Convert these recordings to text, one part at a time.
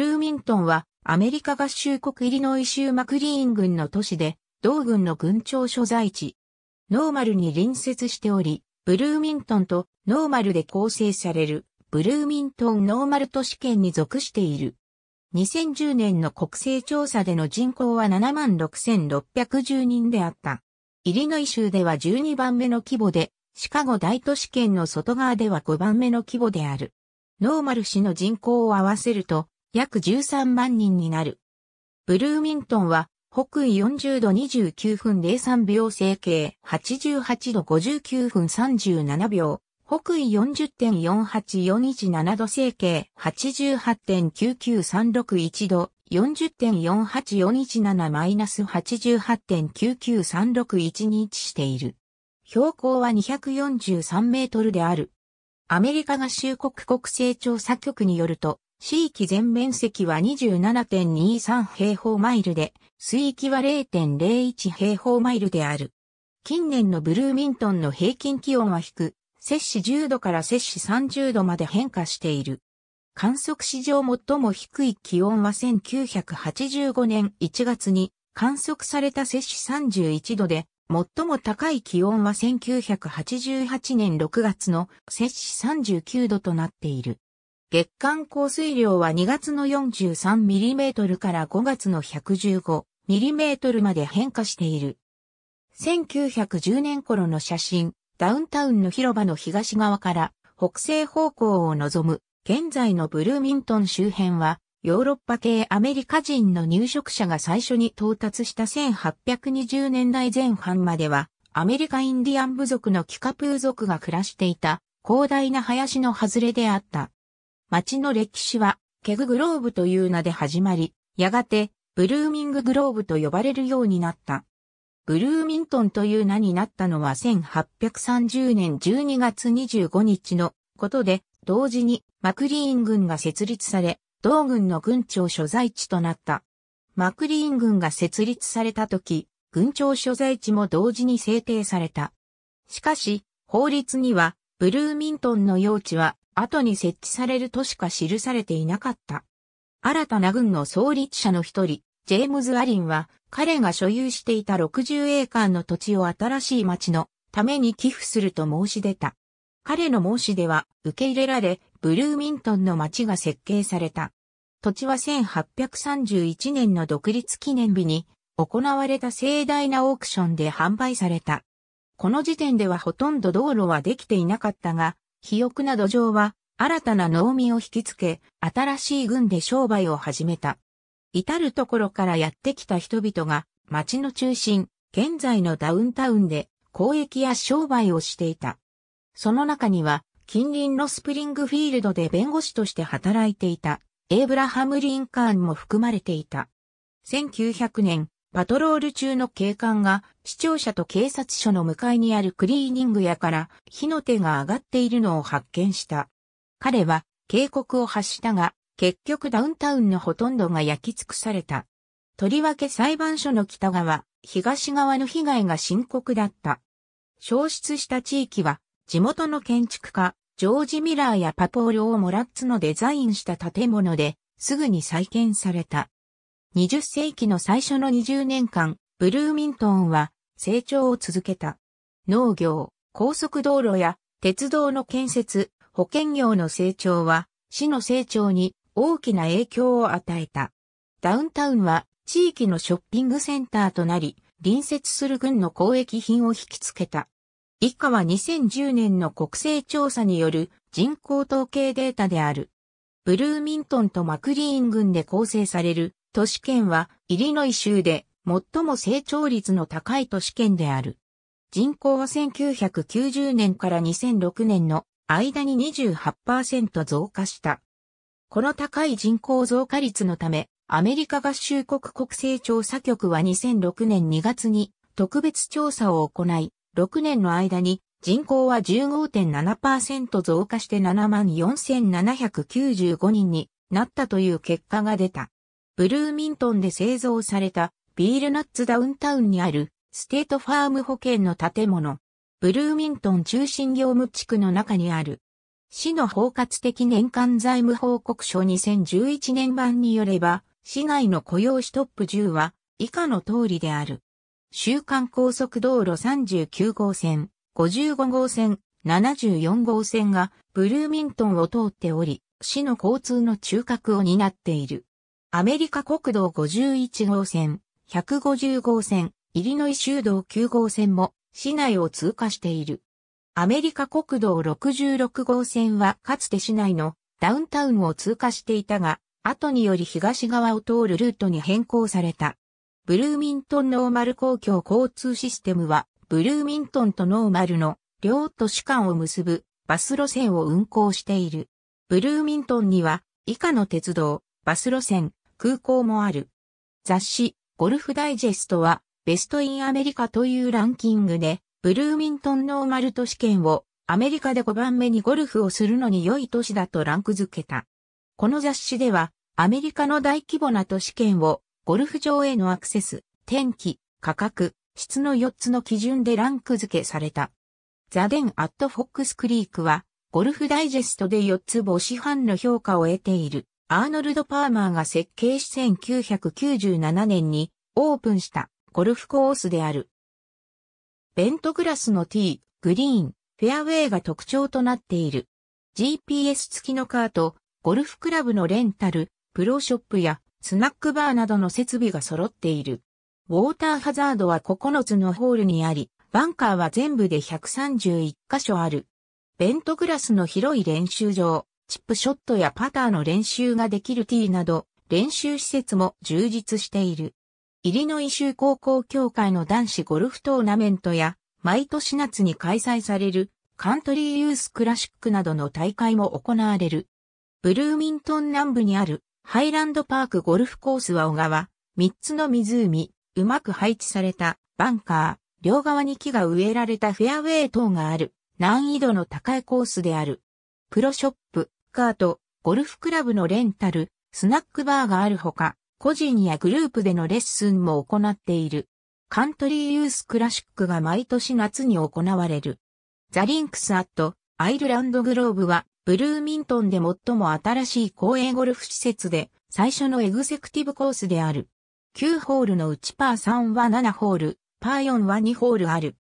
ルーミントンはアメリカ合衆国イリノイ州マクリーン郡の都市で、同郡の郡庁所在地。ノーマルに隣接しており、ブルーミントンとノーマルで構成されるブルーミントンノーマル都市圏に属している。2010年の国勢調査での人口は76,610人であった。イリノイ州では12番目の規模で、シカゴ大都市圏の外側では5番目の規模である。ノーマル市の人口を合わせると約13万人になる。ブルーミントンは、北緯40度29分03秒整形、88度59分37秒、北緯40.48417度整形、88.99361度、40.48417-88.99361に位置している。標高は243メートルである。アメリカ合衆国国勢調査局によると、地域全面積は27.23平方マイルで、水域は0.01平方マイルである。近年のブルーミントンの平均気温は低、摂氏10度から摂氏30度まで変化している。観測史上最も低い気温は1985年1月に観測された摂氏31度で、最も高い気温は1988年6月の摂氏39度となっている。月間降水量は2月の 43mm から5月の 115mm まで変化している。1910年頃の写真、ダウンタウンの広場の東側から北西方向を望む現在のブルーミントン周辺はヨーロッパ系アメリカ人の入植者が最初に到達した1820年代前半まではアメリカインディアン部族のキカプー族が暮らしていた広大な林の外れであった。町の歴史は、ケググローブという名で始まり、やがて、ブルーミンググローブと呼ばれるようになった。ブルーミントンという名になったのは1830年12月25日のことで、同時にマクリーン軍が設立され、同軍の軍庁所在地となった。マクリーン軍が設立された時、軍庁所在地も同時に制定された。しかし、法律には、ブルーミントンの用地は後に設置されるとしか記されていなかった。新たな軍の創立者の一人、ジェームズ・アリンは、彼が所有していた60エーカーの土地を新しい町のために寄付すると申し出た。彼の申し出は受け入れられ、ブルーミントンの町が設計された。土地は1831年の独立記念日に行われた盛大なオークションで販売された。この時点ではほとんど道路はできていなかったが、肥沃な土壌は、新たな農民を引きつけ、新しい軍で商売を始めた。至るところからやってきた人々が、町の中心、現在のダウンタウンで、交易や商売をしていた。その中には、近隣のスプリングフィールドで弁護士として働いていた、エイブラハム・リンカーンも含まれていた。1900年、パトロール中の警官が市庁舎と警察署の向かいにあるクリーニング屋から火の手が上がっているのを発見した。彼は警告を発したが、結局ダウンタウンのほとんどが焼き尽くされた。とりわけ裁判所の北側、東側の被害が深刻だった。消失した地域は、地元の建築家、ジョージ・ミラーやパポール・オー・モラッツのデザインした建物で、すぐに再建された。20世紀の最初の20年間、ブルーミントンは成長を続けた。農業、高速道路や鉄道の建設、保険業の成長は市の成長に大きな影響を与えた。ダウンタウンは地域のショッピングセンターとなり、隣接する軍の交易品を引きつけた。以下は2010年の国勢調査による人口統計データである。ブルーミントンとマクリーン軍で構成される都市圏は、イリノイ州で最も成長率の高い都市圏である。人口は1990年から2006年の間に28%増加した。この高い人口増加率のため、アメリカ合衆国国勢調査局は2006年2月に特別調査を行い、6年の間に人口は15.7%増加して74,795人になったという結果が出た。ブルーミントンで製造されたビールナッツダウンタウンにあるステートファーム保険の建物。ブルーミントン中心業務地区の中にある。市の包括的年間財務報告書2011年版によれば、市内の雇用ストップ10は以下の通りである。週間高速道路39号線、55号線、74号線がブルーミントンを通っており、市の交通の中核を担っている。アメリカ国道51号線、150号線、イリノイ州道9号線も市内を通過している。アメリカ国道66号線はかつて市内のダウンタウンを通過していたが、後により東側を通るルートに変更された。ブルーミントンノーマル公共交通システムは、ブルーミントンとノーマルの両都市間を結ぶバス路線を運行している。ブルーミントンには以下の鉄道、バス路線、空港もある。雑誌、ゴルフダイジェストは、ベストインアメリカというランキングで、ブルーミントンノーマル都市圏を、アメリカで5番目にゴルフをするのに良い都市だとランク付けた。この雑誌では、アメリカの大規模な都市圏を、ゴルフ場へのアクセス、天気、価格、質の4つの基準でランク付けされた。ザ・デン・アット・フォックス・クリークは、ゴルフダイジェストで4つ星半の評価を得ている。アーノルド・パーマーが設計し1997年にオープンしたゴルフコースである。ベントグラスの T、グリーン、フェアウェイが特徴となっている。GPS 付きのカート、ゴルフクラブのレンタル、プロショップやスナックバーなどの設備が揃っている。ウォーターハザードは9つのホールにあり、バンカーは全部で131箇所ある。ベントグラスの広い練習場、チップショットやパターの練習ができるティーなど、練習施設も充実している。イリノイ州高校協会の男子ゴルフトーナメントや、毎年夏に開催されるカントリーユースクラシックなどの大会も行われる。ブルーミントン南部にあるハイランドパークゴルフコースは小川、三つの湖、うまく配置されたバンカー、両側に木が植えられたフェアウェイ等がある難易度の高いコースである。プロショップ、カーとゴルフクラブのレンタル、スナックバーがあるほか、個人やグループでのレッスンも行っている。カントリーユースクラシックが毎年夏に行われる。ザ・リンクス・アット・アイルランド・グローブは、ブルーミントンで最も新しい公営ゴルフ施設で、最初のエグゼクティブコースである。9ホールのうちパー3は7ホール、パー4は2ホールある。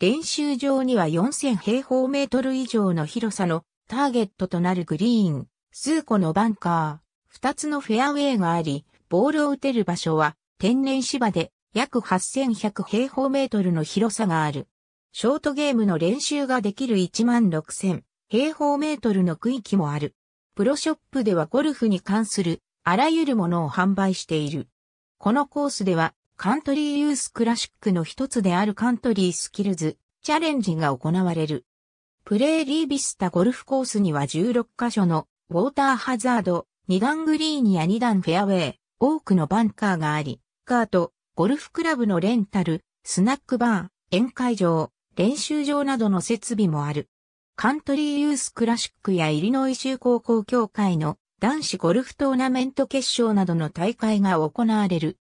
練習場には4000平方メートル以上の広さのターゲットとなるグリーン、数個のバンカー、2つのフェアウェイがあり、ボールを打てる場所は天然芝で約8100平方メートルの広さがある。ショートゲームの練習ができる16000平方メートルの区域もある。プロショップではゴルフに関するあらゆるものを販売している。このコースではカントリーユースクラシックの一つであるカントリースキルズチャレンジが行われる。プレーリービスタゴルフコースには16カ所のウォーターハザード、2段グリーンや2段フェアウェイ、多くのバンカーがあり、カート、ゴルフクラブのレンタル、スナックバー、宴会場、練習場などの設備もある。カントリーユースクラシックやイリノイ州高校協会の男子ゴルフトーナメント決勝などの大会が行われる。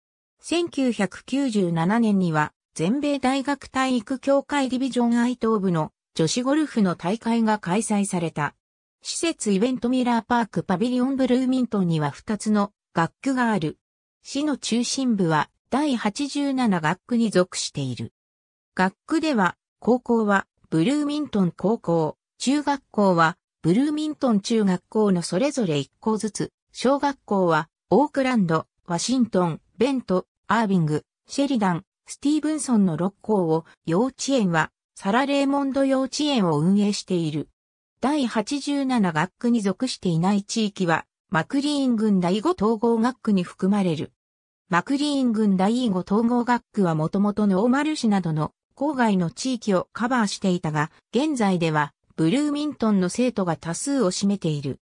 1997年には全米大学体育協会ディビジョン愛東部の女子ゴルフの大会が開催された。施設イベントミラーパークパビリオンブルーミントンには2つの学区がある。市の中心部は第87学区に属している。学区では、高校はブルーミントン高校、中学校はブルーミントン中学校のそれぞれ1校ずつ、小学校はオークランド、ワシントン、ベント、アービング、シェリダン、スティーブンソンの6校を、幼稚園はサラレーモンド幼稚園を運営している。第87学区に属していない地域は、マクリーン郡第5統合学区に含まれる。マクリーン郡第5統合学区はもともとノーマル市などの郊外の地域をカバーしていたが、現在ではブルーミントンの生徒が多数を占めている。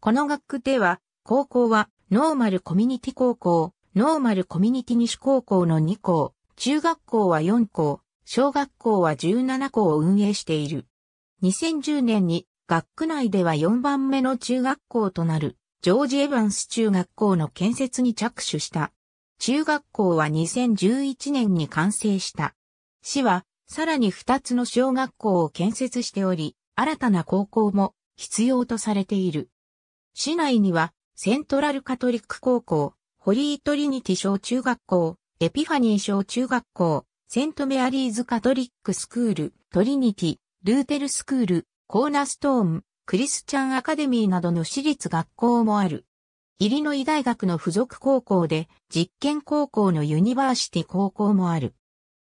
この学区では、高校はノーマルコミュニティ高校、ノーマルコミュニティ西高校の2校、中学校は4校、小学校は17校を運営している。2010年に学区内では4番目の中学校となるジョージ・エヴァンス中学校の建設に着手した。中学校は2011年に完成した。市はさらに2つの小学校を建設しており、新たな高校も必要とされている。市内にはセントラルカトリック高校、ホリートリニティ小中学校、エピファニー小中学校、セントメアリーズカトリックスクール、トリニティ、ルーテルスクール、コーナストーン、クリスチャンアカデミーなどの私立学校もある。イリノイ大学の付属高校で、実験高校のユニバーシティ高校もある。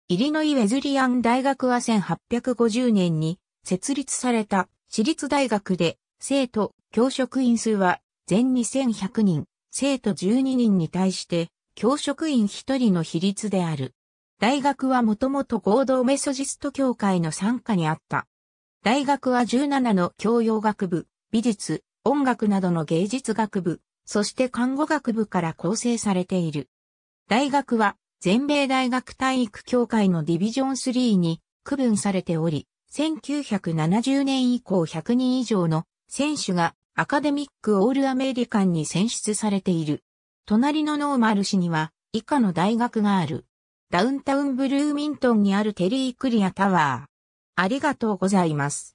イリノイ・ウェズリアン大学は1850年に設立された私立大学で、生徒、教職員数は全2100人、生徒12人に対して、教職員1人の比率である。大学はもともと合同メソジスト協会の傘下にあった。大学は17の教養学部、美術、音楽などの芸術学部、そして看護学部から構成されている。大学は全米大学体育協会のディビジョン3に区分されており、1970年以降100人以上の選手がアカデミックオールアメリカンに選出されている。隣のノーマル市には以下の大学がある。ダウンタウンブルーミントンにあるテリークリアタワー。ありがとうございます。